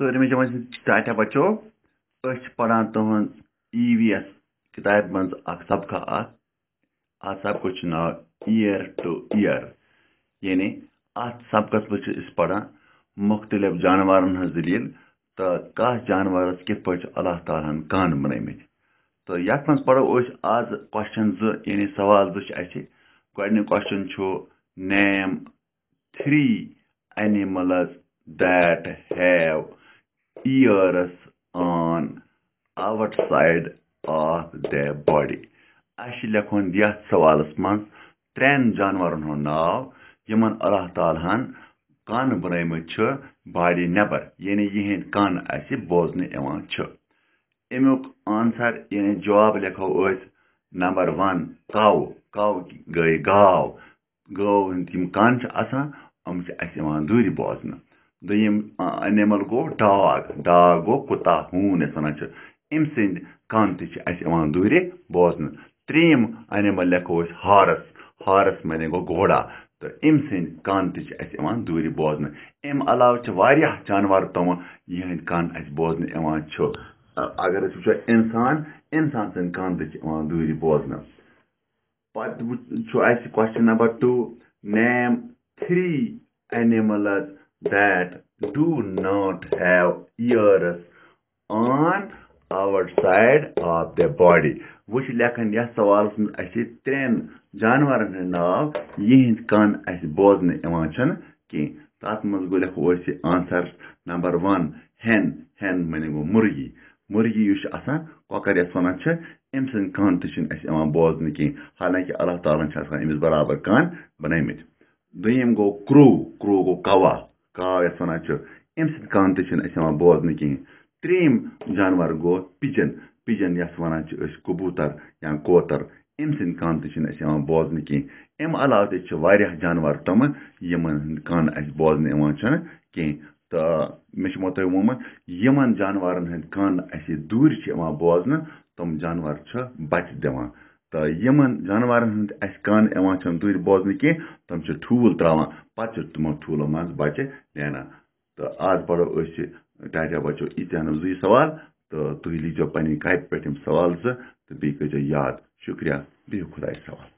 ژوٗرمہِ جمٲژ ہٕنٛز سِٹاٹا بَچو أسۍ چھِ پَران تُہُنٛد ای وی ایس کِتابہِ منٛز اَکھ سبقہ اَکھ اَتھ سبقَس چھُ ناو اِیَر ٹُو اِیَر یعنی اَتھ سبقَس منٛز چھِ أسۍ پَران مُختلف جاناوارَن ہٕنٛز دٔلیٖل تہٕ کَتھ جاناوارَس کِتھ پٲٹھۍ چھُ اللہ تعالیٰ ہَن کان بَنٲومٕتۍ تہٕ یَتھ منٛز پَرو أسۍ آز کوسچن زٕ یعنی سوال زٕ چھِ اَسہِ گۄڈٕنیُک کوسچن چھُ name three animals that have ears on outside of the body اَسہِ چھُ لیکھُن یَتھ سوالَس منٛز ترٛٮ۪ن جاناوارَن ہُنٛد ناو یِمَن اللہ تعالیٰ ہَن کَن بنٲیمٕتۍ چھِ باڈی نٮ۪بر یعنی یِہِنٛدۍ کَن اَسہِ بوزنہٕ یِوان چھِ اَمیُک آنسَر یعنی جواب لیکھو أسۍ نمبر وَن کَو کَو گٔے گاو گٲو ہٕنٛدۍ یِم کَن چھِ آسان یِم چھِ اَسہِ یِوان دوٗرِ بوزنہٕ دوٚیِم اینِمٕل گوٚو ڈاگ ڈاگ گوٚو کوٗتاہ ہوٗن یَتھ وَنان چھِ أمۍ سٕنٛدۍ کَن تہِ چھِ اَسہِ یِوان دوٗرِ بوزنہٕ ترٛیٚیِم اینِمٕل لیکھو أسۍ ہارٕس ہارٕس معنی گوٚو گھوڑا تہٕ أمۍ سٕنٛدۍ کَن تہِ چھِ اَسہِ یِوان دوٗرِ بوزنہٕ اَمہِ علاوٕ چھِ واریاہ جاناوار تِمہٕ یِہِنٛدۍ کَن اَسہِ بوزنہٕ یِوان چھُ اگر أسۍ وٕچھو اِنسان اِنسان سٕنٛدۍ کَن تہِ چھِ یِوان دوٗرِ بوزنہٕ پَتہٕ چھُ اَسہِ question number two name three animals that do not have ears on our side of the body وٕچھ لیکھان یَتھ سوالَس منٛز اَسہِ ترٛٮ۪ن جاناوارَن ہٕنٛدۍ ناو یِہِنٛدۍ کَن اَسہِ بوزنہٕ یِوان چھِنہٕ کینٛہہ تَتھ منٛز گوٚو لیکھو أسۍ یہِ آنسَر نمبر وَن ہٮ۪ن ہٮ۪ن معنی گوٚو مُرگی مُرگی یُس چھُ آسان کۄکَر یَتھ وَنان چھِ أمۍ سٕنٛدۍ کَن تہِ چھِنہٕ اَسہِ یِوان بوزنہٕ کینٛہہ حالانکہِ اللہ تعالیٰ ہَن چھِ آسان أمِس برابر کَن بَنٲیمٕتۍ دوٚیِم گوٚو کرٛو کرٛو گوٚو کَوا کاو یَتھ وَنان چھِ اَمہِ سۭتۍ کَن تہِ چھِنہٕ أسۍ یِوان بوزنہٕ کِہیٖنۍ ترٛیٚیِم جانوَر گوٚو پِجَن پِجَن یَتھ وَنان چھِ أسۍ کبوٗتَر یا کوتَر أمۍ سٕنٛدۍ کَن تہِ چھِنہٕ أسۍ یِوان بوزنہٕ کِہیٖنۍ اَمہِ علاوٕ تہِ چھِ واریاہ جانوَر تِمہٕ یِمَن ہٕنٛدۍ کَن اَسہِ بوزنہٕ یِوان چھِنہٕ کینٛہہ تہٕ مےٚ چھُمو تۄہہِ ووٚنمُت یِمَن جانوَرَن ہٕنٛدۍ کَن اَسہِ دوٗرِ چھِ یِوان بوزنہٕ تِم جانوَر چھِ بَچہِ دِوان تہٕ یِمَن جاناوارَن ہٕنٛدۍ اَسہِ کَن یِوان چھِنہٕ تُہۍ بوزنہٕ کینٛہہ تِم چھِ ٹھوٗل ترٛاوان پَتہٕ چھِ تِمو ٹھوٗلو منٛز بَچہِ نیران تہٕ آز پَرو أسۍ یہِ ٹاٹیا بَچو ییٖتیٛاہَن زٕے سوال تہٕ تُہۍ لیٖزیو پنٛنہِ کاپہِ پٮ۪ٹھ یِم سوال زٕ تہٕ بیٚیہِ کٔرۍزیو یاد شُکریہ بِہِو خۄدایَس سوال